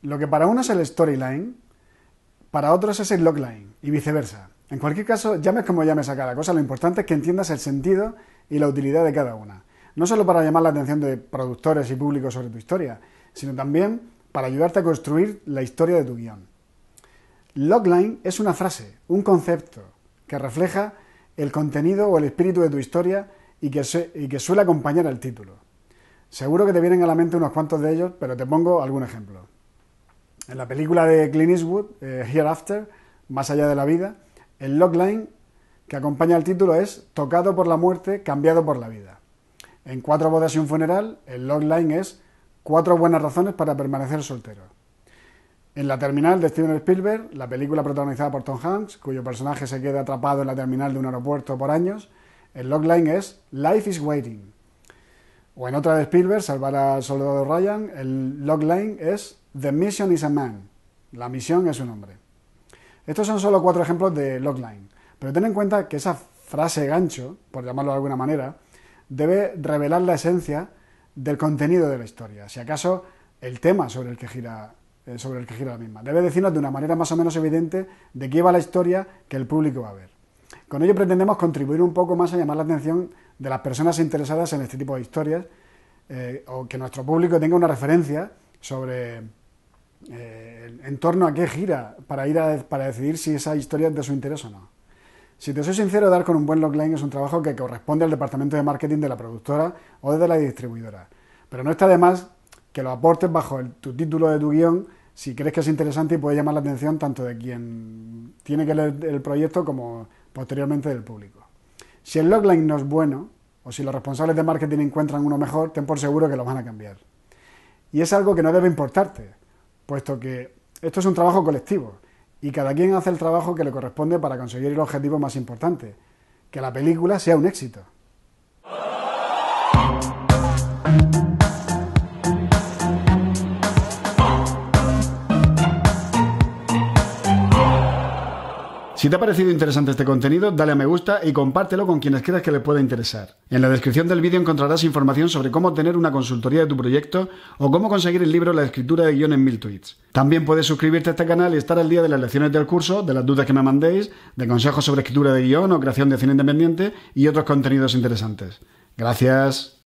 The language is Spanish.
Lo que para uno es el storyline, para otros es el logline y viceversa. En cualquier caso, llames como llames a cada cosa, lo importante es que entiendas el sentido y la utilidad de cada una. No solo para llamar la atención de productores y públicos sobre tu historia, sino también para ayudarte a construir la historia de tu guión. Logline es una frase, un concepto, que refleja el contenido o el espíritu de tu historia y que, suele acompañar al título. Seguro que te vienen a la mente unos cuantos de ellos, pero te pongo algún ejemplo. En la película de Clint Eastwood, eh, Hereafter, Más allá de la vida, el logline que acompaña al título es Tocado por la muerte, cambiado por la vida. En Cuatro bodas y un funeral, el logline es Cuatro buenas razones para permanecer soltero. En la terminal de Steven Spielberg, la película protagonizada por Tom Hanks, cuyo personaje se queda atrapado en la terminal de un aeropuerto por años, el logline es Life is waiting. O en otra de Spielberg, Salvar al soldado Ryan, el logline es The mission is a man. La misión es un hombre. Estos son solo cuatro ejemplos de logline, pero ten en cuenta que esa frase gancho, por llamarlo de alguna manera, debe revelar la esencia del contenido de la historia, si acaso el tema sobre el que gira eh, sobre el que gira la misma. Debe decirnos de una manera más o menos evidente de qué va la historia que el público va a ver. Con ello pretendemos contribuir un poco más a llamar la atención de las personas interesadas en este tipo de historias eh, o que nuestro público tenga una referencia sobre eh, en torno a qué gira para, ir para decidir si esa historia es de su interés o no. Si te soy sincero, dar con un buen logline es un trabajo que corresponde al departamento de marketing de la productora o de la distribuidora, pero no está de más que lo aportes bajo tu título de tu guión si crees que es interesante y puede llamar la atención tanto de quien tiene que leer el proyecto como posteriormente del público. Si el logline no es bueno, o si los responsables de marketing encuentran uno mejor, ten por seguro que lo van a cambiar. Y es algo que no debe importarte, puesto que esto es un trabajo colectivo y cada quien hace el trabajo que le corresponde para conseguir el objetivo más importante, que la película sea un éxito. Si te ha parecido interesante este contenido, dale a me gusta y compártelo con quienes creas que les pueda interesar. En la descripción del vídeo encontrarás información sobre cómo tener una consultoría de tu proyecto o cómo conseguir el libro La escritura de guión en mil tweets. También puedes suscribirte a este canal y estar al día de las lecciones del curso, de las dudas que me mandéis, de consejos sobre escritura de guión o creación de cine independiente y otros contenidos interesantes. Gracias.